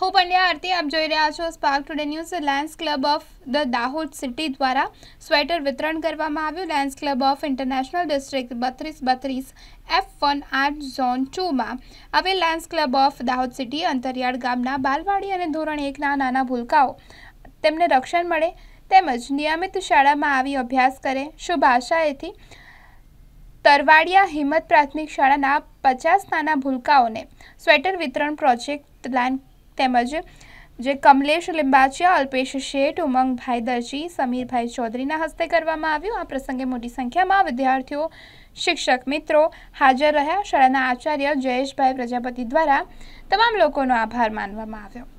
હું પંડ્યા આરતી આપ જોઈ રહ્યા છો spark today news Lions club of the Dahod city દ્વારા સ્વેટર વિતરણ કરવામાં આવ્યું Lions club of international district બત્રીસ બત્રીસ એફ વન આઠ ઝોન ટુમાં આવેલ Lions club of Dahod city અંતરિયાળ ગામના બાલવાડી અને ધોરણ એકના નાના ભૂલકાઓ તેમને રક્ષણ મળે તેમજ નિયમિત શાળામાં આવી અભ્યાસ કરે શુભ આશાએથી તરવાડિયા હિંમત પ્રાથમિક શાળાના પચાસ નાના ભૂલકાઓને સ્વેટર વિતરણ પ્રોજેક્ટ લાયન તેમજ જે કમલેશ લિંબાચિયા અલ્પેશ શેઠ ઉમંગભાઈ દરજી સમીરભાઈ ચૌધરીના હસ્તે કરવામાં આવ્યું આ પ્રસંગે મોટી સંખ્યામાં વિદ્યાર્થીઓ શિક્ષક મિત્રો હાજર રહ્યા શાળાના આચાર્ય જયેશભાઈ પ્રજાપતિ દ્વારા તમામ લોકોનો આભાર માનવામાં આવ્યો